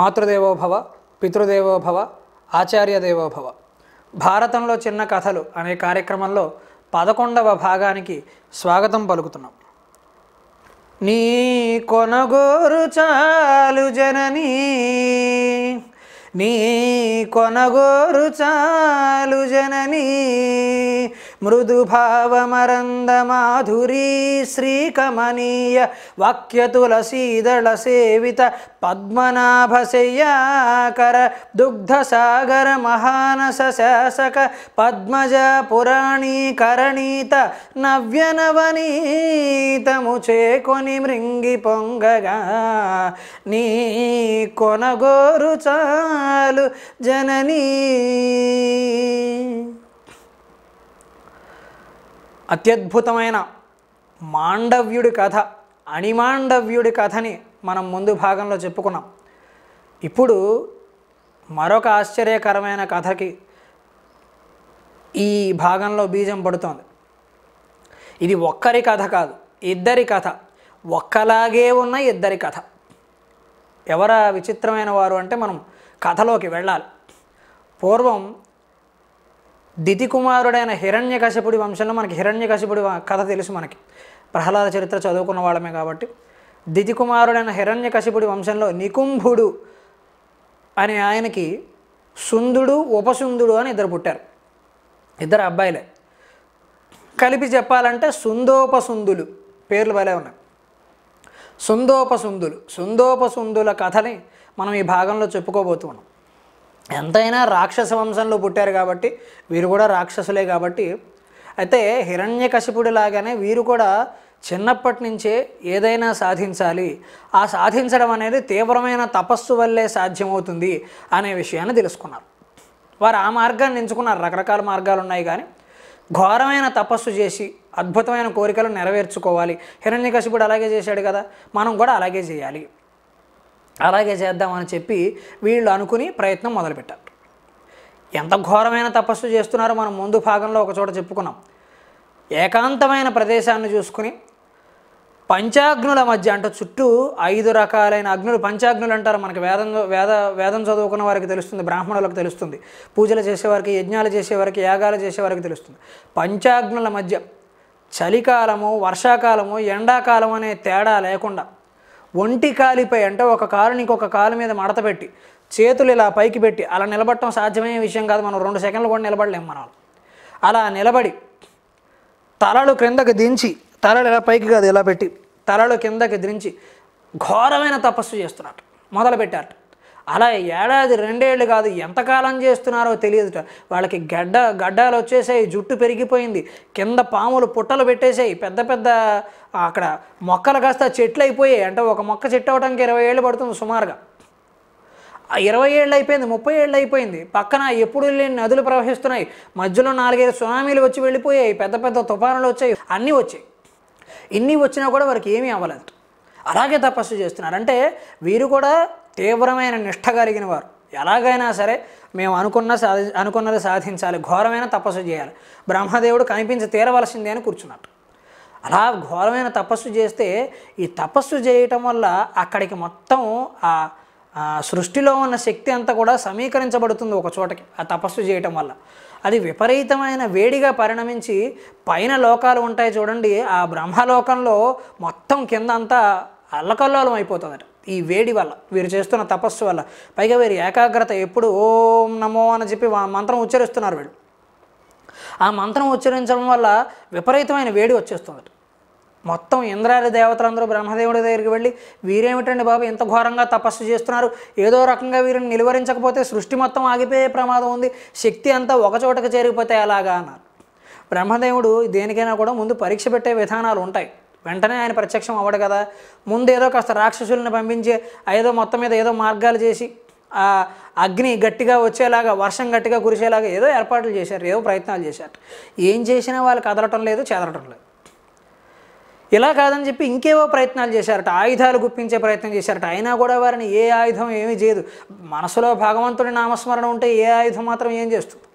మాతృదేవోభవ పితృదేవోభవ ఆచార్యదేవోభవ భారతంలో చిన్న కథలు అనే కార్యక్రమంలో పదకొండవ భాగానికి స్వాగతం పలుకుతున్నాం నీ కొనగోరు చాలు జనని నీ కొనగోరు చాలు జననీ మృదుభావమరందమాధురీ శ్రీకమనీయ వాక్యతులసీదళ సేవిత పద్మనాభశయ్యాకర దుగ్ధసాగర మహానస శాసక పద్మజ పురాణీకరణీత నవ్యనవనీతము చేకొని మృంగి పొంగగా నీ కొనగోరు చాలు జననీ అత్యద్భుతమైన మాండవ్యుడి కథ అణిమాండవ్యుడి కథని మనం ముందు భాగంలో చెప్పుకున్నాం ఇప్పుడు మరొక ఆశ్చర్యకరమైన కథకి ఈ భాగంలో బీజం పడుతోంది ఇది ఒక్కరి కథ కాదు ఇద్దరి కథ ఒక్కలాగే ఉన్న ఇద్దరి కథ ఎవర విచిత్రమైన వారు అంటే మనం కథలోకి వెళ్ళాలి పూర్వం దితి కుమారుడైన కశపుడి వంశంలో మనకి కశపుడి కథ తెలుసు మనకి ప్రహ్లాద చరిత్ర చదువుకున్న వాళ్ళమే కాబట్టి దితి కుమారుడైన హిరణ్యకశిపుడి వంశంలో నికుంభుడు అనే ఆయనకి సుందుడు ఉపసుందుడు అని ఇద్దరు పుట్టారు ఇద్దరు అబ్బాయిలే కలిపి చెప్పాలంటే సుందోపసుందులు పేర్లు భలే ఉన్నాయి సుందోపసుందులు సుందోపసుందుల కథని మనం ఈ భాగంలో చెప్పుకోబోతున్నాం ఎంతైనా రాక్షస వంశంలో పుట్టారు కాబట్టి వీరు కూడా రాక్షసులే కాబట్టి అయితే హిరణ్యకశిపుడి లాగానే వీరు కూడా చిన్నప్పటి నుంచే ఏదైనా సాధించాలి ఆ సాధించడం అనేది తీవ్రమైన తపస్సు వల్లే సాధ్యమవుతుంది అనే విషయాన్ని తెలుసుకున్నారు వారు ఆ మార్గాన్ని ఎంచుకున్నారు రకరకాల మార్గాలు ఉన్నాయి కానీ ఘోరమైన తపస్సు చేసి అద్భుతమైన కోరికలు నెరవేర్చుకోవాలి హిరణ్యకశిపుడు అలాగే చేశాడు కదా మనం కూడా అలాగే చేయాలి అలాగే చేద్దామని చెప్పి వీళ్ళు అనుకుని ప్రయత్నం మొదలుపెట్టారు ఎంత ఘోరమైన తపస్సు చేస్తున్నారో మనం ముందు భాగంలో ఒక చోట చెప్పుకున్నాం ఏకాంతమైన ప్రదేశాన్ని చూసుకుని పంచాగ్నుల మధ్య అంటే చుట్టూ ఐదు రకాలైన అగ్నులు పంచాగ్నులు అంటారు మనకు వేదం వేద వేదం చదువుకున్న వారికి తెలుస్తుంది బ్రాహ్మణులకు తెలుస్తుంది పూజలు చేసేవారికి యజ్ఞాలు చేసేవారికి యాగాలు చేసేవారికి తెలుస్తుంది పంచాగ్నుల మధ్య చలికాలము వర్షాకాలము ఎండాకాలం అనే తేడా లేకుండా ఒంటి కాలిపై అంటే ఒక కాలుని ఇంకొక కాలు మీద మడత పెట్టి చేతులు ఇలా పైకి పెట్టి అలా నిలబడటం సాధ్యమయ్యే విషయం కాదు మనం రెండు సెకండ్లు కూడా నిలబడలేము మనం అలా నిలబడి తలలు క్రిందకు దించి తలలు ఇలా పైకి కాదు ఇలా పెట్టి తలలు కిందకి దించి ఘోరమైన తపస్సు చేస్తున్నట్టు మొదలుపెట్టారట అలా ఏడాది రెండేళ్ళు కాదు ఎంతకాలం చేస్తున్నారో తెలియదుట వాళ్ళకి గడ్డ గడ్డాలు వచ్చేసాయి జుట్టు పెరిగిపోయింది కింద పాములు పుట్టలు పెట్టేసాయి పెద్ద పెద్ద అక్కడ మొక్కలు కాస్త చెట్లు అయిపోయాయి అంటే ఒక మొక్క చెట్టు అవడానికి ఇరవై ఏళ్ళు పడుతుంది సుమారుగా ఇరవై ఏళ్ళు అయిపోయింది ముప్పై ఏళ్ళు అయిపోయింది పక్కన ఎప్పుడు లేని నదులు ప్రవహిస్తున్నాయి మధ్యలో నాలుగైదు సునామీలు వచ్చి వెళ్ళిపోయాయి పెద్ద పెద్ద తుఫానులు వచ్చాయి అన్నీ వచ్చాయి ఇన్ని వచ్చినా కూడా వారికి ఏమీ అవ్వలేదు అలాగే తపస్సు చేస్తున్నారు అంటే వీరు కూడా తీవ్రమైన నిష్ఠ కలిగిన వారు ఎలాగైనా సరే మేము అనుకున్న సాధి అనుకున్నది సాధించాలి ఘోరమైన తపస్సు చేయాలి బ్రహ్మదేవుడు కనిపించి తీరవలసిందే అని కూర్చున్నట్టు అలా ఘోరమైన తపస్సు చేస్తే ఈ తపస్సు చేయటం వల్ల అక్కడికి మొత్తం ఆ సృష్టిలో ఉన్న శక్తి అంతా కూడా సమీకరించబడుతుంది ఒక చోటకి ఆ తపస్సు చేయటం వల్ల అది విపరీతమైన వేడిగా పరిణమించి పైన లోకాలు ఉంటాయి చూడండి ఆ బ్రహ్మలోకంలో మొత్తం కింద అంతా అల్లకల్లోలం అయిపోతుందట ఈ వేడి వల్ల వీరు చేస్తున్న తపస్సు వల్ల పైగా వీరి ఏకాగ్రత ఎప్పుడు ఓం నమో అని చెప్పి మంత్రం ఉచ్చరిస్తున్నారు వీళ్ళు ఆ మంత్రం ఉచ్చరించడం వల్ల విపరీతమైన వేడి వచ్చేస్తుంది మొత్తం ఇంద్రాది దేవతలందరూ బ్రహ్మదేవుడి దగ్గరికి వెళ్ళి వీరేమిటండి బాబు ఇంత ఘోరంగా తపస్సు చేస్తున్నారు ఏదో రకంగా వీరిని నిలువరించకపోతే సృష్టి మొత్తం ఆగిపోయే ప్రమాదం ఉంది శక్తి అంతా ఒకచోటకు చేరిపోతే అలాగా అన్నారు బ్రహ్మదేవుడు దేనికైనా కూడా ముందు పరీక్ష పెట్టే విధానాలు ఉంటాయి వెంటనే ఆయన ప్రత్యక్షం అవ్వడు కదా ముందు ఏదో కాస్త రాక్షసులను పంపించి ఏదో మొత్తం మీద ఏదో మార్గాలు చేసి ఆ అగ్ని గట్టిగా వచ్చేలాగా వర్షం గట్టిగా కురిసేలాగా ఏదో ఏర్పాట్లు చేశారు ఏదో ప్రయత్నాలు చేశారు ఏం చేసినా వాళ్ళు కదలటం లేదు చెదలటం లేదు ఇలా కాదని చెప్పి ఇంకేవో ప్రయత్నాలు చేశారట ఆయుధాలు గుప్పించే ప్రయత్నం చేశారట అయినా కూడా వారిని ఏ ఆయుధం ఏమీ చేయదు మనసులో భగవంతుడి నామస్మరణ ఉంటే ఏ ఆయుధం మాత్రం ఏం చేస్తుంది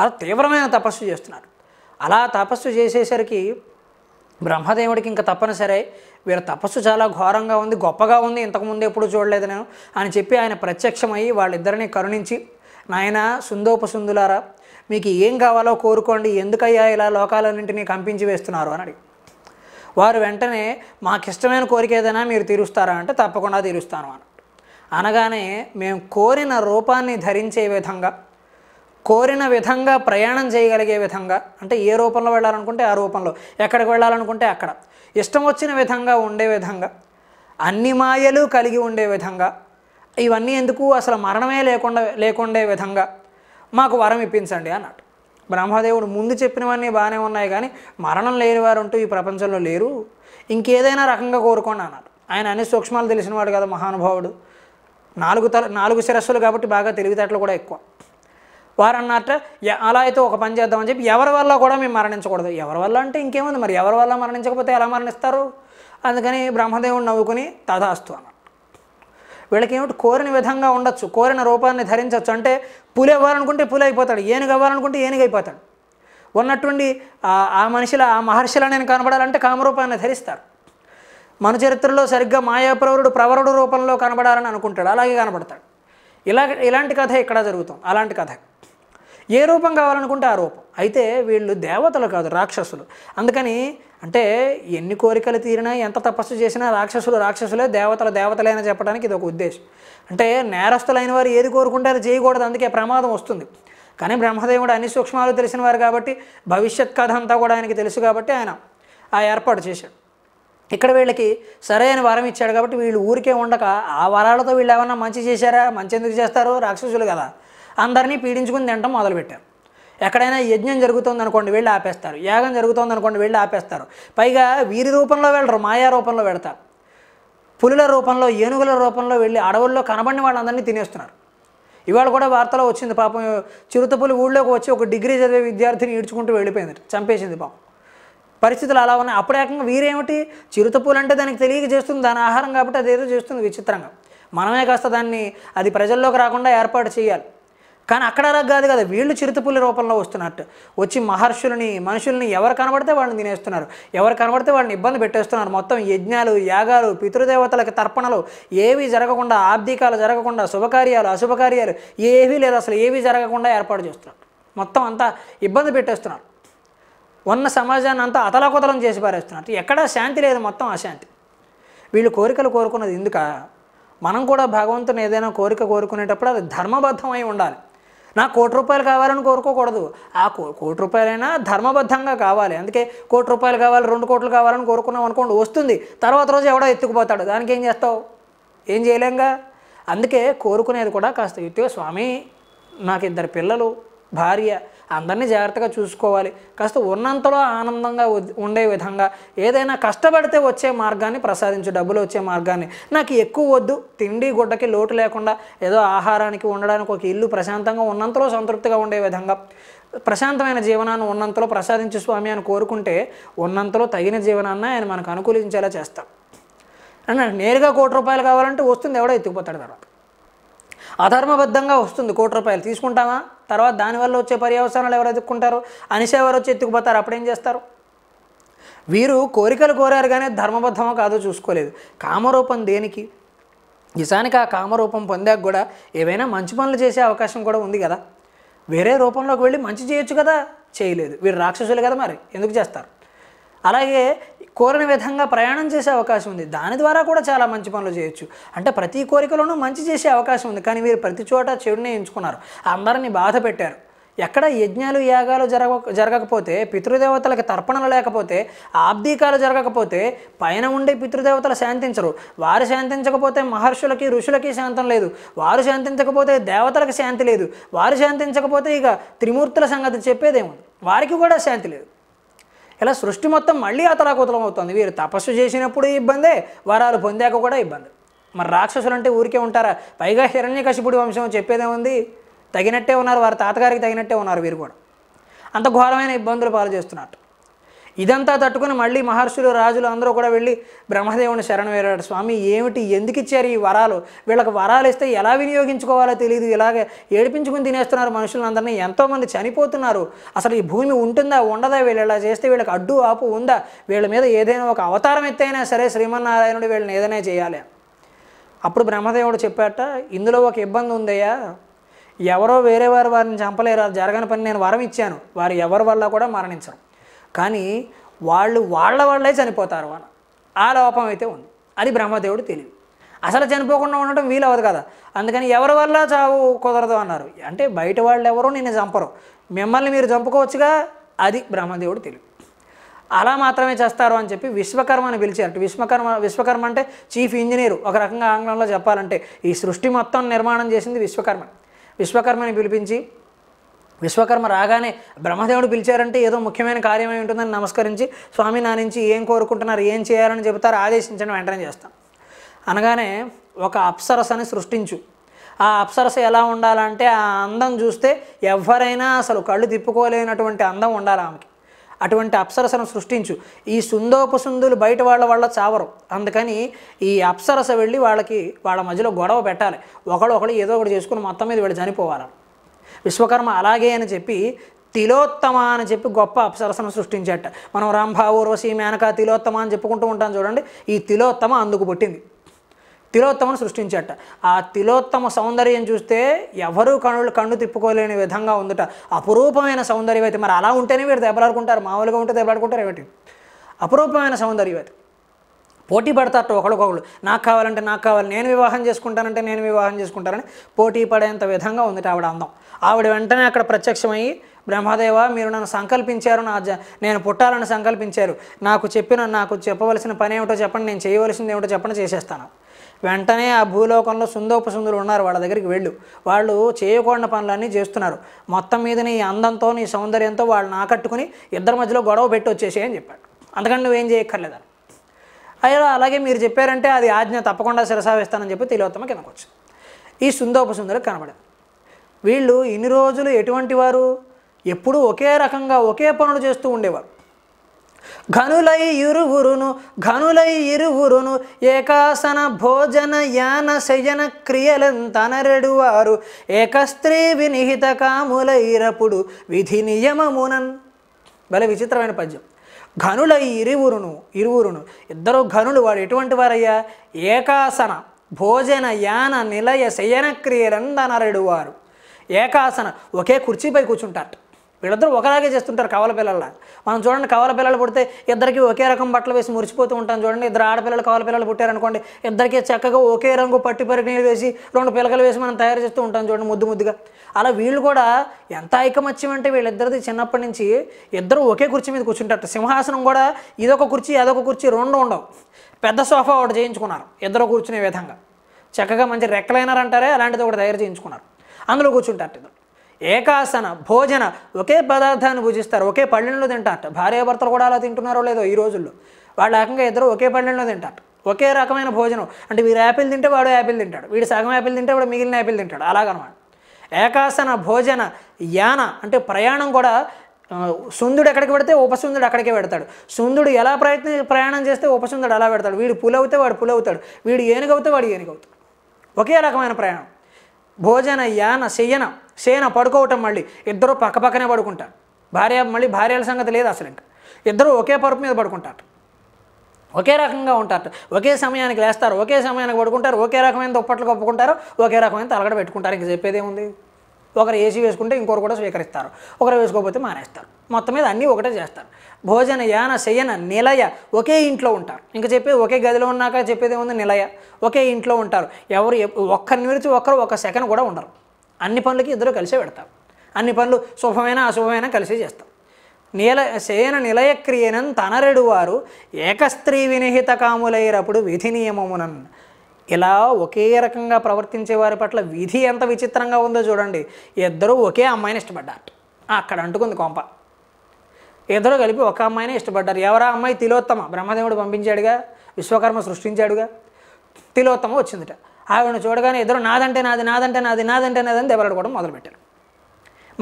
అలా తీవ్రమైన తపస్సు చేస్తున్నారు అలా తపస్సు చేసేసరికి బ్రహ్మదేవుడికి ఇంకా తప్పనిసరి వీళ్ళ తపస్సు చాలా ఘోరంగా ఉంది గొప్పగా ఉంది ఇంతకుముందు ఎప్పుడు చూడలేదు నేను అని చెప్పి ఆయన ప్రత్యక్షమై వాళ్ళిద్దరిని కరుణించి నాయన సుందోపసుందులారా మీకు ఏం కావాలో కోరుకోండి ఎందుకయ్యా ఇలా లోకాలన్నింటినీ కంపించి వేస్తున్నారు అని అడిగి వారు వెంటనే మాకిష్టమైన కోరిక ఏదైనా మీరు తీరుస్తారా అంటే తప్పకుండా తీరుస్తాను అన్నట్టు అనగానే మేము కోరిన రూపాన్ని ధరించే విధంగా కోరిన విధంగా ప్రయాణం చేయగలిగే విధంగా అంటే ఏ రూపంలో వెళ్ళాలనుకుంటే ఆ రూపంలో ఎక్కడికి వెళ్ళాలనుకుంటే అక్కడ ఇష్టం వచ్చిన విధంగా ఉండే విధంగా అన్ని మాయలు కలిగి ఉండే విధంగా ఇవన్నీ ఎందుకు అసలు మరణమే లేకుండా లేకుండే విధంగా మాకు వరం ఇప్పించండి అన్నాడు బ్రహ్మదేవుడు ముందు చెప్పినవన్నీ బాగానే ఉన్నాయి కానీ మరణం లేనివారు అంటూ ఈ ప్రపంచంలో లేరు ఇంకేదైనా రకంగా కోరుకోండి అన్నాడు ఆయన అన్ని సూక్ష్మాలు తెలిసినవాడు కదా మహానుభావుడు నాలుగు తల నాలుగు శిరస్సులు కాబట్టి బాగా తెలివితేటలు కూడా ఎక్కువ వారు అన్నట్ట అలా అయితే ఒక పని చేద్దామని చెప్పి ఎవరి వల్ల కూడా మేము మరణించకూడదు ఎవరి వల్ల అంటే ఇంకేముంది మరి ఎవరి వల్ల మరణించకపోతే ఎలా మరణిస్తారు అందుకని బ్రహ్మదేవుడు నవ్వుకుని తథాస్తు అన్నారు వీళ్ళకి ఏమిటి కోరిన విధంగా ఉండొచ్చు కోరిన రూపాన్ని ధరించవచ్చు అంటే పులి అవ్వాలనుకుంటే పులి అయిపోతాడు ఏనుగు అవ్వాలనుకుంటే ఏనుగు అయిపోతాడు ఉన్నట్టుండి ఆ మనుషుల ఆ మహర్షుల నేను కనబడాలంటే కామరూపాన్ని ధరిస్తారు మన చరిత్రలో సరిగ్గా మాయాప్రవరుడు ప్రవరుడు రూపంలో కనబడాలని అనుకుంటాడు అలాగే కనబడతాడు ఇలా ఇలాంటి కథ ఇక్కడ జరుగుతాం అలాంటి కథ ఏ రూపం కావాలనుకుంటే ఆ రూపం అయితే వీళ్ళు దేవతలు కాదు రాక్షసులు అందుకని అంటే ఎన్ని కోరికలు తీరినా ఎంత తపస్సు చేసినా రాక్షసులు రాక్షసులే దేవతలు దేవతలైన చెప్పడానికి ఇది ఒక ఉద్దేశం అంటే నేరస్తులైన వారు ఏది కోరుకుంటే అది చేయకూడదు అందుకే ప్రమాదం వస్తుంది కానీ బ్రహ్మదేవుడు అన్ని సూక్ష్మాలు తెలిసినవారు కాబట్టి భవిష్యత్ కథ అంతా కూడా ఆయనకి తెలుసు కాబట్టి ఆయన ఆ ఏర్పాటు చేశాడు ఇక్కడ వీళ్ళకి సరైన వరం ఇచ్చాడు కాబట్టి వీళ్ళు ఊరికే ఉండక ఆ వరాలతో వీళ్ళు ఏమన్నా మంచి చేశారా మంచి ఎందుకు చేస్తారు రాక్షసులు కదా అందరినీ పీడించుకుని తినడం మొదలుపెట్టారు ఎక్కడైనా యజ్ఞం జరుగుతుంది అనుకోండి వెళ్ళి ఆపేస్తారు యాగం జరుగుతుంది అనుకోండి వెళ్ళి ఆపేస్తారు పైగా వీరి రూపంలో వెళ్ళరు మాయా రూపంలో పెడతారు పులుల రూపంలో ఏనుగుల రూపంలో వెళ్ళి అడవుల్లో కనబడిన వాళ్ళందరినీ తినేస్తున్నారు ఇవాళ కూడా వార్తలో వచ్చింది పాపం చిరుతపులి ఊళ్ళోకి వచ్చి ఒక డిగ్రీ చదివే విద్యార్థిని ఈడ్చుకుంటూ వెళ్ళిపోయింది చంపేసింది పాపం పరిస్థితులు అలా ఉన్నాయి అప్పుడు ఏకంగా వీరేమిటి చిరుతపులు అంటే దానికి తెలియక చేస్తుంది దాని ఆహారం కాబట్టి అదేదో చేస్తుంది విచిత్రంగా మనమే కాస్త దాన్ని అది ప్రజల్లోకి రాకుండా ఏర్పాటు చేయాలి కానీ అక్కడ అలా కాదు కదా వీళ్ళు చిరుతపుల్లి రూపంలో వస్తున్నట్టు వచ్చి మహర్షులని మనుషుల్ని ఎవరు కనబడితే వాళ్ళని తినేస్తున్నారు ఎవరు కనబడితే వాళ్ళని ఇబ్బంది పెట్టేస్తున్నారు మొత్తం యజ్ఞాలు యాగాలు పితృదేవతలకు తర్పణలు ఏవి జరగకుండా ఆబ్దికాలు జరగకుండా శుభకార్యాలు అశుభకార్యాలు ఏవీ లేదు అసలు ఏవి జరగకుండా ఏర్పాటు చేస్తున్నారు మొత్తం అంతా ఇబ్బంది పెట్టేస్తున్నారు ఉన్న సమాజాన్ని అంతా అతలాకుతలం చేసి పారేస్తున్నారు ఎక్కడా శాంతి లేదు మొత్తం అశాంతి వీళ్ళు కోరికలు కోరుకున్నది ఎందుక మనం కూడా భగవంతుని ఏదైనా కోరిక కోరుకునేటప్పుడు అది ధర్మబద్ధమై ఉండాలి నా కోటి రూపాయలు కావాలని కోరుకోకూడదు ఆ కోటి రూపాయలైనా ధర్మబద్ధంగా కావాలి అందుకే కోటి రూపాయలు కావాలి రెండు కోట్లు కావాలని కోరుకున్నాం అనుకోండి వస్తుంది తర్వాత రోజు ఎవడో ఎత్తుకుపోతాడు దానికి ఏం చేస్తావు ఏం చేయలేంగా అందుకే కోరుకునేది కూడా కాస్త ఎత్తుగా స్వామి నాకు ఇద్దరు పిల్లలు భార్య అందరినీ జాగ్రత్తగా చూసుకోవాలి కాస్త ఉన్నంతలో ఆనందంగా ఉండే విధంగా ఏదైనా కష్టపడితే వచ్చే మార్గాన్ని ప్రసాదించు డబ్బులు వచ్చే మార్గాన్ని నాకు ఎక్కువ వద్దు తిండి గుడ్డకి లోటు లేకుండా ఏదో ఆహారానికి ఉండడానికి ఒక ఇల్లు ప్రశాంతంగా ఉన్నంతలో సంతృప్తిగా ఉండే విధంగా ప్రశాంతమైన జీవనాన్ని ఉన్నంతలో ప్రసాదించు స్వామి అని కోరుకుంటే ఉన్నంతలో తగిన జీవనాన్ని ఆయన మనకు అనుకూలించేలా చేస్తాం అన్న నేరుగా కోటి రూపాయలు కావాలంటే వస్తుంది ఎవడో ఎత్తుకుపోతాడు తర్వాత అధర్మబద్ధంగా వస్తుంది కోటి రూపాయలు తీసుకుంటామా తర్వాత దానివల్ల వచ్చే పర్యవసానాలు ఎవరు ఎదుక్కుంటారు అనిశ ఎవరు వచ్చి ఎత్తుకుపోతారు అప్పుడేం చేస్తారు వీరు కోరికలు కోరారు కానీ ధర్మబద్ధమో కాదో చూసుకోలేదు కామరూపం దేనికి నిజానికి ఆ కామరూపం పొందాక కూడా ఏవైనా మంచి పనులు చేసే అవకాశం కూడా ఉంది కదా వేరే రూపంలోకి వెళ్ళి మంచి చేయొచ్చు కదా చేయలేదు వీరు రాక్షసులు కదా మరి ఎందుకు చేస్తారు అలాగే కోరిన విధంగా ప్రయాణం చేసే అవకాశం ఉంది దాని ద్వారా కూడా చాలా మంచి పనులు చేయొచ్చు అంటే ప్రతి కోరికలోనూ మంచి చేసే అవకాశం ఉంది కానీ మీరు ప్రతి చోట చెడునే ఎంచుకున్నారు అందరిని బాధ పెట్టారు ఎక్కడ యజ్ఞాలు యాగాలు జరగ జరగకపోతే పితృదేవతలకు తర్పణలు లేకపోతే ఆబ్దీకాలు జరగకపోతే పైన ఉండే పితృదేవతలు శాంతించరు వారు శాంతించకపోతే మహర్షులకి ఋషులకి శాంతం లేదు వారు శాంతించకపోతే దేవతలకు శాంతి లేదు వారు శాంతించకపోతే ఇక త్రిమూర్తుల సంగతి చెప్పేదేముంది వారికి కూడా శాంతి లేదు ఇలా సృష్టి మొత్తం మళ్ళీ అతలాకుతలం అవుతుంది వీరు తపస్సు చేసినప్పుడు ఇబ్బందే వరాలు పొందాక కూడా ఇబ్బంది మరి రాక్షసులు అంటే ఊరికే ఉంటారా పైగా హిరణ్యకశిపుడి వంశం చెప్పేదేముంది తగినట్టే ఉన్నారు వారి తాతగారికి తగినట్టే ఉన్నారు వీరు కూడా అంత ఘోరమైన ఇబ్బందులు పాలు చేస్తున్నట్టు ఇదంతా తట్టుకుని మళ్ళీ మహర్షులు రాజులు అందరూ కూడా వెళ్ళి బ్రహ్మదేవుని శరణ వేరాడు స్వామి ఏమిటి ఎందుకు ఇచ్చారు ఈ వరాలు వీళ్ళకి వరాలు ఇస్తే ఎలా వినియోగించుకోవాలో తెలియదు ఇలాగే ఏడిపించుకుని తినేస్తున్నారు మనుషులందరినీ ఎంతోమంది చనిపోతున్నారు అసలు ఈ భూమి ఉంటుందా ఉండదా వీళ్ళు ఇలా చేస్తే వీళ్ళకి అడ్డు ఆపు ఉందా వీళ్ళ మీద ఏదైనా ఒక అవతారం ఎత్తైనా సరే శ్రీమన్నారాయణుడు వీళ్ళని ఏదైనా చేయాలి అప్పుడు బ్రహ్మదేవుడు చెప్పాట ఇందులో ఒక ఇబ్బంది ఉందయ్యా ఎవరో వేరే వారు వారిని చంపలేరు జరగని పని నేను వరం ఇచ్చాను వారు ఎవరి వల్ల కూడా మరణించరు కానీ వాళ్ళు వాళ్ళ వాళ్ళే చనిపోతారు అని ఆ లోపం అయితే ఉంది అది బ్రహ్మదేవుడు తెలియదు అసలు చనిపోకుండా ఉండటం వీలవదు కదా అందుకని ఎవరి వల్ల చావు కుదరదు అన్నారు అంటే బయట వాళ్ళు ఎవరో నేను చంపరు మిమ్మల్ని మీరు చంపుకోవచ్చుగా అది బ్రహ్మదేవుడు తెలివి అలా మాత్రమే చేస్తారు అని చెప్పి విశ్వకర్మని పిలిచారట విశ్వకర్మ విశ్వకర్మ అంటే చీఫ్ ఇంజనీరు ఒక రకంగా ఆంగ్లంలో చెప్పాలంటే ఈ సృష్టి మొత్తం నిర్మాణం చేసింది విశ్వకర్మ విశ్వకర్మని పిలిపించి విశ్వకర్మ రాగానే బ్రహ్మదేవుడు పిలిచారంటే ఏదో ముఖ్యమైన కార్యమై ఉంటుందని నమస్కరించి స్వామి నా నుంచి ఏం కోరుకుంటున్నారు ఏం చేయాలని చెబుతారు ఆదేశించండి వెంటనే చేస్తాం అనగానే ఒక అప్సరసని సృష్టించు ఆ అప్సరస ఎలా ఉండాలంటే ఆ అందం చూస్తే ఎవరైనా అసలు కళ్ళు తిప్పుకోలేనటువంటి అందం ఉండాలి ఆమెకి అటువంటి అప్సరసను సృష్టించు ఈ సుందోపసుందులు బయట వాళ్ళ వల్ల చావరు అందుకని ఈ అప్సరస వెళ్ళి వాళ్ళకి వాళ్ళ మధ్యలో గొడవ పెట్టాలి ఒకళ్ళు ఒకళ్ళు ఏదో ఒకటి చేసుకుని మొత్తం మీద వీళ్ళు చనిపోవాలి విశ్వకర్మ అలాగే అని చెప్పి తిలోత్తమ అని చెప్పి గొప్ప అప్సరసను సృష్టించట మనం రాంభావు రోసి మేనక తిలోత్తమ అని చెప్పుకుంటూ ఉంటాం చూడండి ఈ తిలోత్తమ అందుకు పుట్టింది తిలోత్తమను సృష్టించట ఆ తిలోత్తమ సౌందర్యం చూస్తే ఎవరు కళ్ళు కన్ను తిప్పుకోలేని విధంగా ఉందట అపురూపమైన అయితే మరి అలా ఉంటేనే వీరు దెబ్బలాడుకుంటారు మామూలుగా ఉంటే దెబ్బలాడుకుంటారు ఏమిటి అపురూపమైన అయితే పోటీ పడతారట ఒకరికొకరు నాకు కావాలంటే నాకు కావాలి నేను వివాహం చేసుకుంటానంటే నేను వివాహం చేసుకుంటానని పోటీ పడేంత విధంగా ఉంది ఆవిడ అందం ఆవిడ వెంటనే అక్కడ ప్రత్యక్షమయ్యి బ్రహ్మదేవ మీరు నన్ను సంకల్పించారు నా జ నేను పుట్టాలని సంకల్పించారు నాకు చెప్పిన నాకు చెప్పవలసిన పని ఏమిటో చెప్పండి నేను చేయవలసింది ఏమిటో చెప్పండి చేసేస్తాను వెంటనే ఆ భూలోకంలో సుందోపసుందులు ఉన్నారు వాళ్ళ దగ్గరికి వెళ్ళు వాళ్ళు చేయకూడని పనులన్నీ చేస్తున్నారు మొత్తం మీద నీ అందంతో నీ సౌందర్యంతో వాళ్ళు నాకట్టుకుని ఇద్దరి మధ్యలో గొడవ పెట్టి వచ్చేసి అని చెప్పాడు అంతకంటే నువ్వేం చేయక్కర్లేదు అయ్యో అలాగే మీరు చెప్పారంటే అది ఆజ్ఞ తప్పకుండా శిరసావిస్తానని చెప్పి తెలియత్తమ కిందకొచ్చు ఈ సుందోపసుందరు కనబడింది వీళ్ళు ఇన్ని రోజులు ఎటువంటి వారు ఎప్పుడూ ఒకే రకంగా ఒకే పనులు చేస్తూ ఉండేవారు ఘనులై ఇరువురును ఘనులై ఇరువురును ఏకాసన భోజన యాన శయన ఏక ఏకస్త్రీ వినిహిత కాములైరపుడు విధి నియమమునన్ భలే విచిత్రమైన పద్యం ఘనుల ఇరువురును ఇరువురును ఇద్దరు ఘనులు వాడు ఎటువంటి వారయ్యా ఏకాసన భోజన యాన నిలయ శయనక్రియలందనరుడు వారు ఏకాసన ఒకే కుర్చీపై కూర్చుంటారు వీళ్ళిద్దరూ ఒకలాగే చేస్తుంటారు కవల పిల్లల మనం చూడండి కవల పిల్లలు పుడితే ఇద్దరికి ఒకే రకం బట్టలు వేసి మురిచిపోతూ ఉంటాం చూడండి ఇద్దరు ఆడపిల్లలు కవల పిల్లలు పుట్టారనుకోండి ఇద్దరికి చక్కగా ఒకే రంగు పట్టు పరిగిణీలు వేసి రెండు పిల్లకలు వేసి మనం తయారు చేస్తూ ఉంటాం చూడండి ముద్దు ముద్దుగా అలా వీళ్ళు కూడా ఎంత ఐకమత్యం అంటే వీళ్ళిద్దరిది చిన్నప్పటి నుంచి ఇద్దరు ఒకే కుర్చీ మీద కూర్చుంటారు సింహాసనం కూడా ఇదొక కుర్చీ అదొక కుర్చీ రెండు ఉండవు పెద్ద సోఫా ఒకటి చేయించుకున్నారు ఇద్దరు కూర్చునే విధంగా చక్కగా మంచి రెక్కలైనారంటారే అలాంటిది ఒకటి తయారు చేయించుకున్నారు అందులో కూర్చుంటారు ఏకాసన భోజన ఒకే పదార్థాన్ని భుజిస్తారు ఒకే పళ్ళెంలో తింటారట భార్యాభర్తలు కూడా అలా తింటున్నారో లేదో ఈ రోజుల్లో వాళ్ళు రకంగా ఇద్దరు ఒకే పళ్ళెంలో తింటారు ఒకే రకమైన భోజనం అంటే వీడు యాపిల్ తింటే వాడు యాపిల్ తింటాడు వీడు సగం యాపిల్ తింటే వాడు మిగిలిన యాపిల్ తింటాడు అలాగనమాట ఏకాసన భోజన యాన అంటే ప్రయాణం కూడా సుందుడు ఎక్కడికి పెడితే ఉపసుందుడు అక్కడికే పెడతాడు సుందుడు ఎలా ప్రయత్ని ప్రయాణం చేస్తే ఉపసుందుడు అలా పెడతాడు వీడు పులవుతే వాడు పులవుతాడు వీడు ఏనుగవుతే వాడు ఏనుగవుతాడు ఒకే రకమైన ప్రయాణం భోజన యాన శయనం సేన పడుకోవటం మళ్ళీ ఇద్దరు పక్క పక్కనే పడుకుంటారు భార్య మళ్ళీ భార్యల సంగతి లేదు అసలు ఇంకా ఇద్దరు ఒకే పరుపు మీద పడుకుంటారు ఒకే రకంగా ఉంటారు ఒకే సమయానికి లేస్తారు ఒకే సమయానికి పడుకుంటారు ఒకే రకమైన దుప్పట్లు కప్పుకుంటారు ఒకే రకమైన తలగడ పెట్టుకుంటారు ఇంక ఏముంది ఒకరు ఏసీ వేసుకుంటే ఇంకొకరు కూడా స్వీకరిస్తారు ఒకరు వేసుకోకపోతే మానేస్తారు మొత్తం మీద అన్నీ ఒకటే చేస్తారు భోజన యాన శయన నిలయ ఒకే ఇంట్లో ఉంటారు ఇంకా చెప్పేది ఒకే గదిలో ఉన్నాక చెప్పేది ఉంది నిలయ ఒకే ఇంట్లో ఉంటారు ఎవరు ఒక్కరిని విడిచి ఒక్కరు ఒక సెకండ్ కూడా ఉండరు అన్ని పనులకి ఇద్దరు కలిసే పెడతాం అన్ని పనులు శుభమైన అశుభమైన కలిసే చేస్తాం నీల శయన నిలయక్రియనన్ తనరెడు వారు ఏకస్త్రీ వినిహిత కాములైనప్పుడు విధి నియమమునన్ ఇలా ఒకే రకంగా ప్రవర్తించే వారి పట్ల విధి ఎంత విచిత్రంగా ఉందో చూడండి ఇద్దరూ ఒకే అమ్మాయిని ఇష్టపడ్డారు అక్కడ అంటుకుంది కొంప ఇద్దరు కలిపి ఒక అమ్మాయినే ఇష్టపడ్డారు ఎవరా అమ్మాయి తిలోత్తమ బ్రహ్మదేవుడు పంపించాడుగా విశ్వకర్మ సృష్టించాడుగా తిలోత్తమ వచ్చిందిట ఆవిడను చూడగానే ఇద్దరు నాదంటే నాది నాదంటే నాది నాదంటే నాది అని దెబ్బలాడుకోవడం మొదలుపెట్టారు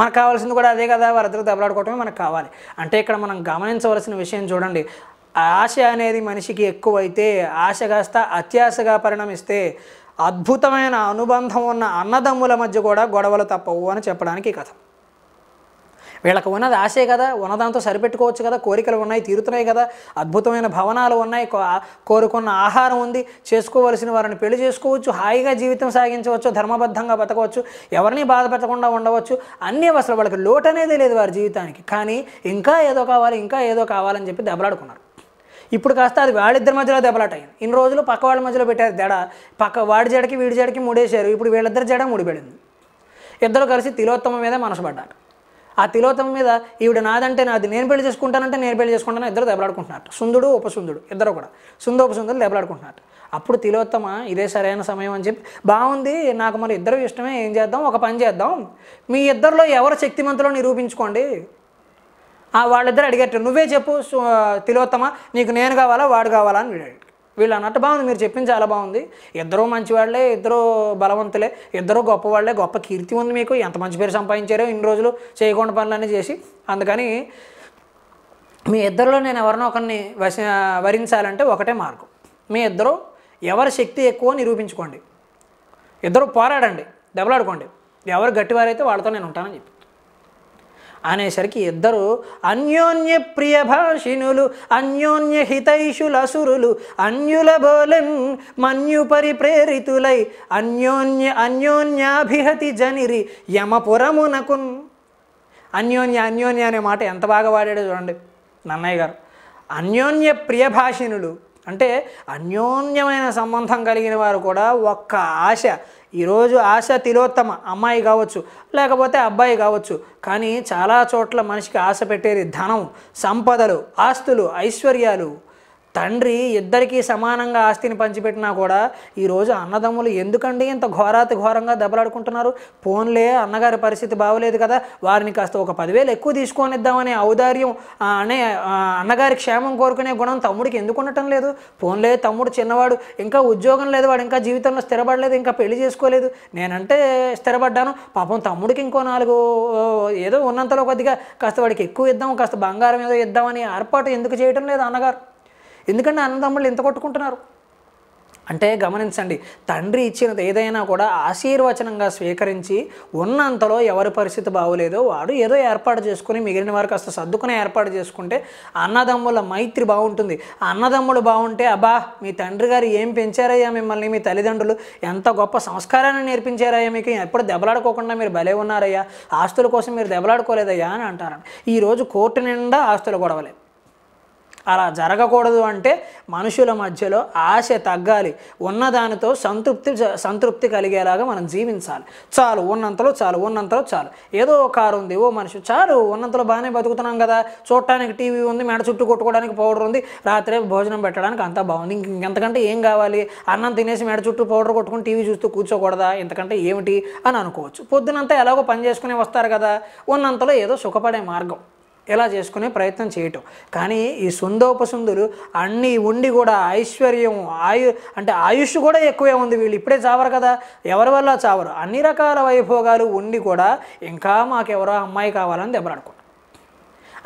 మనకు కావాల్సింది కూడా అదే కదా వారిద్దరు దెబ్బలాడుకోవటమే మనకు కావాలి అంటే ఇక్కడ మనం గమనించవలసిన విషయం చూడండి ఆశ అనేది మనిషికి ఎక్కువైతే ఆశ కాస్త అత్యాశగా పరిణమిస్తే అద్భుతమైన అనుబంధం ఉన్న అన్నదమ్ముల మధ్య కూడా గొడవలు తప్పవు అని చెప్పడానికి కథ వీళ్ళకు ఉన్నది ఆశే కదా ఉన్నదాంతో సరిపెట్టుకోవచ్చు కదా కోరికలు ఉన్నాయి తీరుతున్నాయి కదా అద్భుతమైన భవనాలు ఉన్నాయి కోరుకున్న ఆహారం ఉంది చేసుకోవలసిన వారిని పెళ్లి చేసుకోవచ్చు హాయిగా జీవితం సాగించవచ్చు ధర్మబద్ధంగా బతకవచ్చు ఎవరిని బాధపెట్టకుండా ఉండవచ్చు అన్ని అసలు వాళ్ళకి లోటు అనేది లేదు వారి జీవితానికి కానీ ఇంకా ఏదో కావాలి ఇంకా ఏదో కావాలని చెప్పి దెబ్బలాడుకున్నారు ఇప్పుడు కాస్త అది వాళ్ళిద్దరి మధ్యలో దెబ్బలాట ఇన్ని రోజులు పక్క వాళ్ళ మధ్యలో పెట్టారు జడ పక్క వాడి జడకి వీడి జడకి మూడేశారు ఇప్పుడు వీళ్ళిద్దరి జడ ముడిపెడింది ఇద్దరు కలిసి తిలోత్తమం మీద మనసు పడ్డారు ఆ తిలోతం మీద ఈవిడ నాదంటే నాది నేను పెళ్లి చేసుకుంటానంటే నేను పెళ్లి చేసుకుంటాను ఇద్దరు దెబ్బలాడుకుంటున్నారు సుందుడు ఉపసుందుడు ఇద్దరు కూడా సుందు ఉపసుందులు దెబ్బలాడుకుంటున్నారు అప్పుడు తిలోత్తమ ఇదే సరైన సమయం అని చెప్పి బాగుంది నాకు మరి ఇద్దరు ఇష్టమే ఏం చేద్దాం ఒక పని చేద్దాం మీ ఇద్దరిలో ఎవరు శక్తిమంతులో నిరూపించుకోండి వాళ్ళిద్దరు అడిగట్టు నువ్వే చెప్పు తిలోత్తమ నీకు నేను కావాలా వాడు కావాలా అని అడిగాడు వీళ్ళు అన్నట్టు బాగుంది మీరు చెప్పింది చాలా బాగుంది ఇద్దరు మంచివాళ్లే ఇద్దరు బలవంతులే ఇద్దరు గొప్పవాళ్లే గొప్ప కీర్తి ఉంది మీకు ఎంత మంచి పేరు సంపాదించారో ఇన్ని రోజులు చేయకుండా పనులన్నీ చేసి అందుకని మీ ఇద్దరిలో నేను ఎవరినో ఒకరిని వశ వరించాలంటే ఒకటే మార్గం మీ ఇద్దరు ఎవరి శక్తి ఎక్కువ నిరూపించుకోండి ఇద్దరు పోరాడండి దెబ్బలాడుకోండి ఎవరు గట్టివారైతే వాళ్ళతో నేను ఉంటానని చెప్పి అనేసరికి ఇద్దరు అన్యోన్య ప్రియ భాషినులు అన్యోన్య హితైషుల అసురులు అన్యుల బోలన్ మన్యు ప్రేరితులై అన్యోన్య అన్యోన్యాభిహతి జనిరి యమపురమునకున్ అన్యోన్య అన్యోన్య అనే మాట ఎంత బాగా వాడాడో చూడండి నన్నయ్య గారు అన్యోన్య ప్రియభాషిణులు అంటే అన్యోన్యమైన సంబంధం కలిగిన వారు కూడా ఒక్క ఆశ ఈరోజు ఆశ తిలోత్తమ అమ్మాయి కావచ్చు లేకపోతే అబ్బాయి కావచ్చు కానీ చాలా చోట్ల మనిషికి ఆశ పెట్టేది ధనం సంపదలు ఆస్తులు ఐశ్వర్యాలు తండ్రి ఇద్దరికీ సమానంగా ఆస్తిని పంచిపెట్టినా కూడా ఈరోజు అన్నదమ్ములు ఎందుకండి ఇంత ఘోరాతి ఘోరంగా దెబ్బలాడుకుంటున్నారు పోన్లే అన్నగారి పరిస్థితి బాగోలేదు కదా వారిని కాస్త ఒక పదివేలు ఎక్కువ తీసుకొనిద్దామనే ఔదార్యం అనే అన్నగారి క్షేమం కోరుకునే గుణం తమ్ముడికి ఎందుకు ఉండటం లేదు పోన్లే తమ్ముడు చిన్నవాడు ఇంకా ఉద్యోగం లేదు వాడు ఇంకా జీవితంలో స్థిరపడలేదు ఇంకా పెళ్లి చేసుకోలేదు నేనంటే స్థిరపడ్డాను పాపం తమ్ముడికి ఇంకో నాలుగు ఏదో ఉన్నంతలో కొద్దిగా కాస్త వాడికి ఎక్కువ ఇద్దాం కాస్త బంగారం ఏదో ఇద్దామని ఏర్పాటు ఎందుకు చేయటం లేదు అన్నగారు ఎందుకంటే అన్నదమ్ములు ఎంత కొట్టుకుంటున్నారు అంటే గమనించండి తండ్రి ఇచ్చినది ఏదైనా కూడా ఆశీర్వచనంగా స్వీకరించి ఉన్నంతలో ఎవరి పరిస్థితి బాగోలేదో వాడు ఏదో ఏర్పాటు చేసుకుని మిగిలిన వారు కాస్త సర్దుకునే ఏర్పాటు చేసుకుంటే అన్నదమ్ముల మైత్రి బాగుంటుంది అన్నదమ్ములు బాగుంటే అబ్బా మీ తండ్రి గారు ఏం పెంచారయ్యా మిమ్మల్ని మీ తల్లిదండ్రులు ఎంత గొప్ప సంస్కారాన్ని నేర్పించారయ్యా మీకు ఎప్పుడు దెబ్బలాడుకోకుండా మీరు భలే ఉన్నారయ్యా ఆస్తుల కోసం మీరు దెబ్బలాడుకోలేదయ్యా అని అంటారు ఈరోజు కోర్టు నిండా ఆస్తులు గొడవలే అలా జరగకూడదు అంటే మనుషుల మధ్యలో ఆశ తగ్గాలి ఉన్నదానితో సంతృప్తి సంతృప్తి కలిగేలాగా మనం జీవించాలి చాలు ఉన్నంతలో చాలు ఉన్నంతలో చాలు ఏదో కారు ఉంది ఓ మనిషి చాలు ఉన్నంతలో బాగానే బతుకుతున్నాం కదా చూడటానికి టీవీ ఉంది మెడ చుట్టూ కొట్టుకోవడానికి పౌడర్ ఉంది రాత్రే భోజనం పెట్టడానికి అంతా బాగుంది ఇంకెంతకంటే ఏం కావాలి అన్నం తినేసి మెడ చుట్టూ పౌడర్ కొట్టుకుని టీవీ చూస్తూ కూర్చోకూడదా ఇంతకంటే ఏమిటి అని అనుకోవచ్చు పొద్దునంతా ఎలాగో పని చేసుకునే వస్తారు కదా ఉన్నంతలో ఏదో సుఖపడే మార్గం ఇలా చేసుకునే ప్రయత్నం చేయటం కానీ ఈ సుందోపసుందులు అన్నీ ఉండి కూడా ఐశ్వర్యం ఆయు అంటే ఆయుష్ కూడా ఎక్కువే ఉంది వీళ్ళు ఇప్పుడే చావరు కదా ఎవరి వల్ల చావరు అన్ని రకాల వైభోగాలు ఉండి కూడా ఇంకా మాకెవరో అమ్మాయి కావాలని దెబ్బలాడుకుంటాం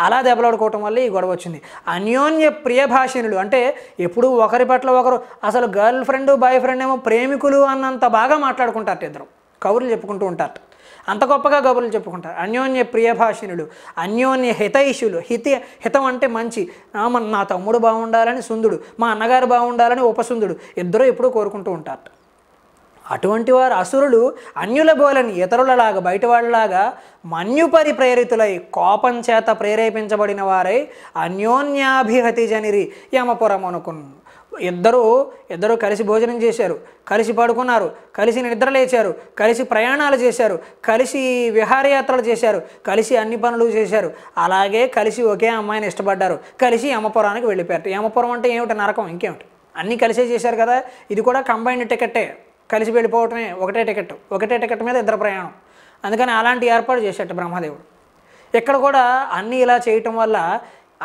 అలా దెబ్బలాడుకోవటం వల్ల ఈ గొడవ వచ్చింది అన్యోన్య ప్రియ భాషిణులు అంటే ఎప్పుడు ఒకరి పట్ల ఒకరు అసలు గర్ల్ ఫ్రెండ్ బాయ్ ఫ్రెండ్ ఏమో ప్రేమికులు అన్నంత బాగా మాట్లాడుకుంటారు ఇద్దరు కౌరులు చెప్పుకుంటూ ఉంటారు అంత గొప్పగా కబుర్లు చెప్పుకుంటారు అన్యోన్య ప్రియభాషిణులు అన్యోన్య హితైషులు హితి హితం అంటే మంచి నా తమ్ముడు బాగుండాలని సుందుడు మా అన్నగారు బాగుండాలని ఉపసుందుడు ఇద్దరూ ఎప్పుడూ కోరుకుంటూ ఉంటారు అటువంటి వారు అసురులు అన్యుల బోలని ఇతరులలాగా బయటవాళ్ళలాగా మన్యుపరి ప్రేరితులై కోపం చేత ప్రేరేపించబడిన వారై అన్యోన్యాభిహతి జనిరి యమపురం యమపురమనుకున్నారు ఇద్దరూ ఇద్దరు కలిసి భోజనం చేశారు కలిసి పడుకున్నారు కలిసి నిద్ర లేచారు కలిసి ప్రయాణాలు చేశారు కలిసి విహారయాత్రలు చేశారు కలిసి అన్ని పనులు చేశారు అలాగే కలిసి ఒకే అమ్మాయిని ఇష్టపడ్డారు కలిసి యమపురానికి వెళ్ళిపోయారు యమపురం అంటే ఏమిటి నరకం ఇంకేమిటి అన్నీ కలిసే చేశారు కదా ఇది కూడా కంబైన్డ్ టికెట్టే కలిసి వెళ్ళిపోవటమే ఒకటే టికెట్ ఒకటే టికెట్ మీద ఇద్దరు ప్రయాణం అందుకని అలాంటి ఏర్పాటు చేసేట బ్రహ్మదేవుడు ఇక్కడ కూడా అన్నీ ఇలా చేయటం వల్ల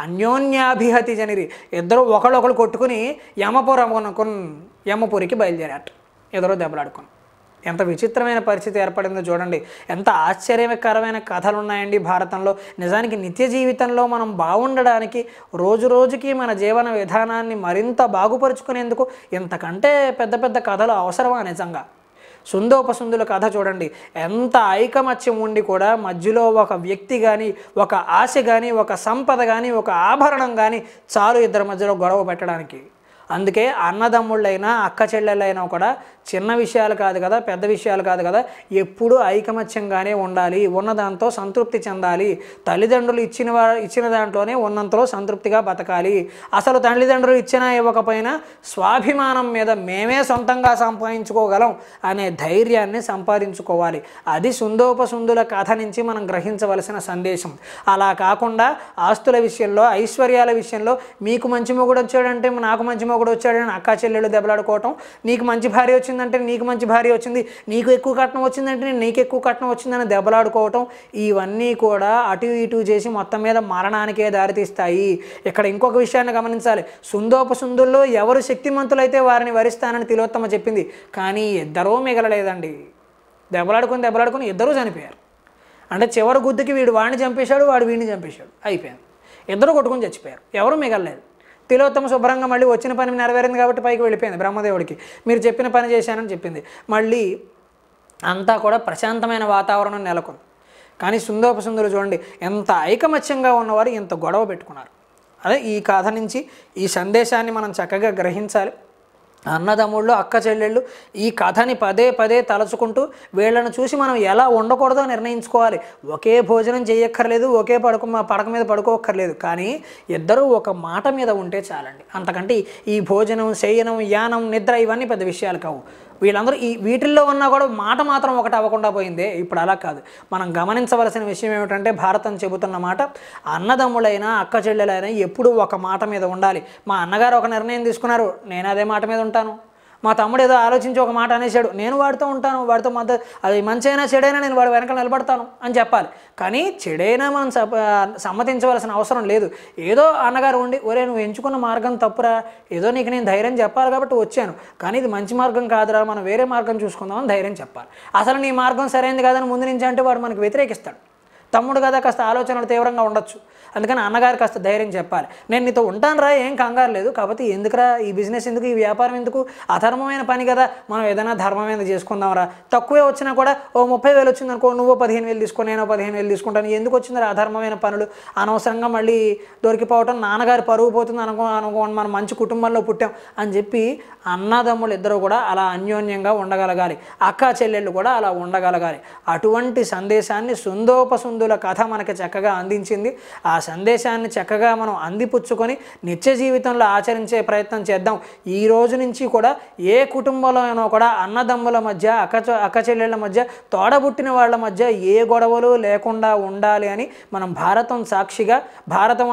అన్యోన్యాభిహతి జనిరి ఇద్దరు ఒకళ్ళొకళ్ళు కొట్టుకుని యమపురం అనుకుని యమపురికి బయలుదేరాట ఎదురో దెబ్బలాడుకుని ఎంత విచిత్రమైన పరిస్థితి ఏర్పడిందో చూడండి ఎంత ఆశ్చర్యకరమైన కథలు ఉన్నాయండి భారతంలో నిజానికి నిత్య జీవితంలో మనం బాగుండడానికి రోజు రోజుకి మన జీవన విధానాన్ని మరింత బాగుపరుచుకునేందుకు ఇంతకంటే పెద్ద పెద్ద కథలు అవసరమా నిజంగా సుందోపసుందుల కథ చూడండి ఎంత ఐకమత్యం ఉండి కూడా మధ్యలో ఒక వ్యక్తి కానీ ఒక ఆశ కానీ ఒక సంపద కానీ ఒక ఆభరణం కానీ చాలు ఇద్దరి మధ్యలో గొడవ పెట్టడానికి అందుకే అన్నదమ్ముళ్ళైనా అక్క చెల్లెళ్ళైనా కూడా చిన్న విషయాలు కాదు కదా పెద్ద విషయాలు కాదు కదా ఎప్పుడూ ఐకమత్యంగానే ఉండాలి ఉన్నదాంతో సంతృప్తి చెందాలి తల్లిదండ్రులు ఇచ్చిన ఇచ్చిన దాంట్లోనే ఉన్నంతలో సంతృప్తిగా బతకాలి అసలు తల్లిదండ్రులు ఇచ్చినా ఇవ్వకపోయినా స్వాభిమానం మీద మేమే సొంతంగా సంపాదించుకోగలం అనే ధైర్యాన్ని సంపాదించుకోవాలి అది సుందోపసుందుల కథ నుంచి మనం గ్రహించవలసిన సందేశం అలా కాకుండా ఆస్తుల విషయంలో ఐశ్వర్యాల విషయంలో మీకు మంచి మొగుడు వచ్చాడంటే నాకు మంచి మొగుడు వచ్చాడని అక్కా చెల్లెళ్ళు దెబ్బలాడుకోవటం నీకు మంచి భార్య వచ్చిందంటే నీకు మంచి భార్య వచ్చింది నీకు ఎక్కువ కట్నం వచ్చిందంటే నేను నీకు ఎక్కువ కట్నం వచ్చిందని దెబ్బలాడుకోవటం ఇవన్నీ కూడా అటు ఇటు చేసి మొత్తం మీద మరణానికే దారితీస్తాయి ఇక్కడ ఇంకొక విషయాన్ని గమనించాలి సుందోపసుందుల్లో ఎవరు శక్తిమంతులైతే వారిని వరిస్తానని తిలోత్తమ చెప్పింది కానీ ఇద్దరూ మిగలలేదండి దెబ్బలాడుకుని దెబ్బలాడుకుని ఇద్దరూ చనిపోయారు అంటే చివరి గుద్దుకి వీడు వాడిని చంపేశాడు వాడు వీడిని చంపేశాడు అయిపోయింది ఇద్దరు కొట్టుకుని చచ్చిపోయారు ఎవరు మిగలలేదు తిలోత్తమ శుభ్రంగా మళ్ళీ వచ్చిన పని నెరవేరింది కాబట్టి పైకి వెళ్ళిపోయింది బ్రహ్మదేవుడికి మీరు చెప్పిన పని చేశానని చెప్పింది మళ్ళీ అంతా కూడా ప్రశాంతమైన వాతావరణం నెలకొంది కానీ సుందోపసుందరు చూడండి ఎంత ఐకమత్యంగా ఉన్నవారు ఇంత గొడవ పెట్టుకున్నారు అదే ఈ కథ నుంచి ఈ సందేశాన్ని మనం చక్కగా గ్రహించాలి అన్నదమ్ముళ్ళు అక్క చెల్లెళ్ళు ఈ కథని పదే పదే తలచుకుంటూ వీళ్ళను చూసి మనం ఎలా ఉండకూడదో నిర్ణయించుకోవాలి ఒకే భోజనం చేయక్కర్లేదు ఒకే పడుకు పడక మీద పడుకోక్కర్లేదు కానీ ఇద్దరూ ఒక మాట మీద ఉంటే చాలండి అంతకంటే ఈ భోజనం శయనం యానం నిద్ర ఇవన్నీ పెద్ద విషయాలు కావు వీళ్ళందరూ ఈ వీటిల్లో ఉన్నా కూడా మాట మాత్రం ఒకటి అవ్వకుండా పోయిందే ఇప్పుడు అలా కాదు మనం గమనించవలసిన విషయం ఏమిటంటే భారతం చెబుతున్న మాట అన్నదమ్ములైనా అక్క చెల్లెలైనా ఎప్పుడూ ఒక మాట మీద ఉండాలి మా అన్నగారు ఒక నిర్ణయం తీసుకున్నారు నేను అదే మాట మీద ఉంటాను మా తమ్ముడు ఏదో ఆలోచించి ఒక మాట అనేసాడు నేను వాడితో ఉంటాను వాడితో మధ్య అది మంచైనా చెడైనా నేను వాడు వెనక నిలబడతాను అని చెప్పాలి కానీ చెడైనా మనం సమ్మతించవలసిన అవసరం లేదు ఏదో అన్నగారు ఉండి ఒరే నువ్వు ఎంచుకున్న మార్గం తప్పురా ఏదో నీకు నేను ధైర్యం చెప్పాలి కాబట్టి వచ్చాను కానీ ఇది మంచి మార్గం కాదురా మనం వేరే మార్గం చూసుకుందామని ధైర్యం చెప్పాలి అసలు నీ మార్గం సరైనది కాదని ముందు నుంచి అంటే వాడు మనకు వ్యతిరేకిస్తాడు తమ్ముడు కదా కాస్త ఆలోచనలు తీవ్రంగా ఉండొచ్చు అందుకని అన్నగారు కాస్త ధైర్యం చెప్పాలి నేను నీతో ఉంటాను రా ఏం కంగారు లేదు కాబట్టి ఎందుకురా ఈ బిజినెస్ ఎందుకు ఈ వ్యాపారం ఎందుకు అధర్మమైన పని కదా మనం ఏదైనా ధర్మమైన చేసుకుందాం రా తక్కువే వచ్చినా కూడా ఓ ముప్పై వేలు వచ్చింది అనుకో నువ్వు పదిహేను వేలు తీసుకో నేను పదిహేను వేలు తీసుకుంటాను ఎందుకు వచ్చిందిరా అధర్మమైన పనులు అనవసరంగా మళ్ళీ దొరికిపోవటం నాన్నగారు పరువు పోతుంది అనుకో అనుకోండి మనం మంచి కుటుంబంలో పుట్టాం అని చెప్పి అన్నదమ్ములు ఇద్దరు కూడా అలా అన్యోన్యంగా ఉండగలగాలి అక్క చెల్లెళ్ళు కూడా అలా ఉండగలగాలి అటువంటి సందేశాన్ని సుందోపసుందుల కథ మనకి చక్కగా అందించింది ఆ సందేశాన్ని చక్కగా మనం అందిపుచ్చుకొని నిత్య జీవితంలో ఆచరించే ప్రయత్నం చేద్దాం ఈ రోజు నుంచి కూడా ఏ కుటుంబంలోనో కూడా అన్నదమ్ముల మధ్య అక్క అక్కచెల్లెళ్ళ మధ్య తోడబుట్టిన వాళ్ళ మధ్య ఏ గొడవలు లేకుండా ఉండాలి అని మనం భారతం సాక్షిగా భారతం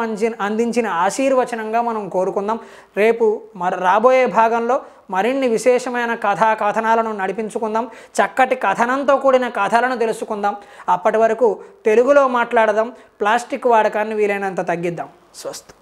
అందించిన ఆశీర్వచనంగా మనం కోరుకుందాం రేపు రాబోయే భాగంలో మరిన్ని విశేషమైన కథా కథనాలను నడిపించుకుందాం చక్కటి కథనంతో కూడిన కథలను తెలుసుకుందాం అప్పటి వరకు తెలుగులో మాట్లాడదాం ప్లాస్టిక్ వాడకాన్ని వీలైనంత తగ్గిద్దాం స్వస్తి